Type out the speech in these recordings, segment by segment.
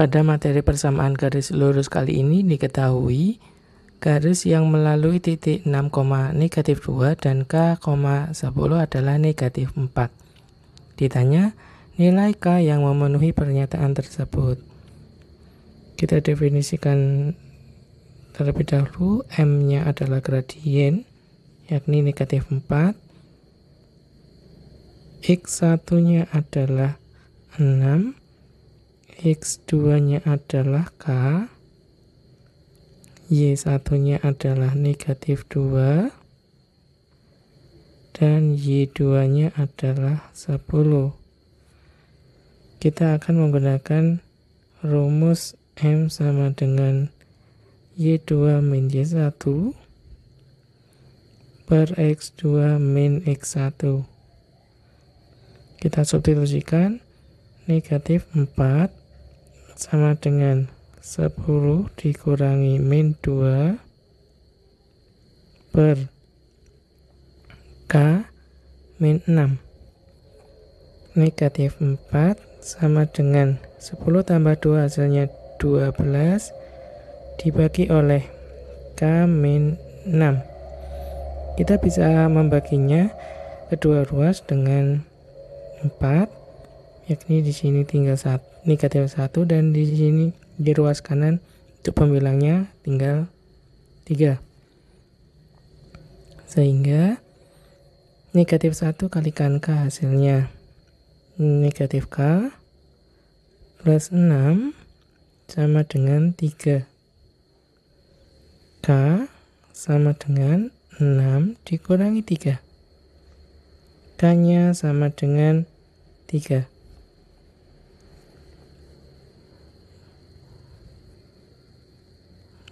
Pada materi persamaan garis lurus kali ini diketahui garis yang melalui titik 6, negatif 2 dan K, 10 adalah negatif 4. Ditanya nilai K yang memenuhi pernyataan tersebut. Kita definisikan terlebih dahulu M-nya adalah gradien yakni negatif 4 X1 nya adalah 6 X2-nya adalah K, Y1-nya adalah negatif 2, dan Y2-nya adalah 10. Kita akan menggunakan rumus M sama dengan Y2 min Y1 per X2 min X1. Kita substitusikan negatif 4 sama dengan 10 dikurangi min 2 per K min 6 negatif 4 sama dengan 10 tambah 2 hasilnya 12 dibagi oleh K min 6 kita bisa membaginya kedua ruas dengan 4 yakni di sini tinggal 1 negatif 1 dan di sini di ruas kanan untuk pembilangnya tinggal 3 sehingga negatif 1 kalikan K hasilnya negatif K plus 6 sama dengan 3 K sama dengan 6 dikurangi 3 K nya sama dengan 3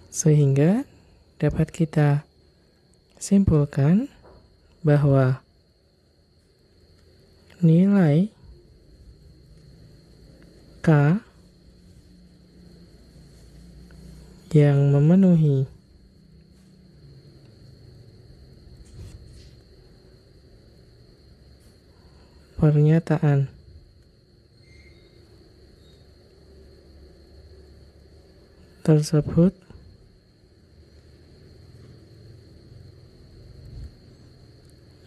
Sehingga dapat kita simpulkan bahwa nilai K yang memenuhi pernyataan tersebut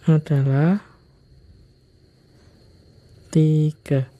adalah tiga.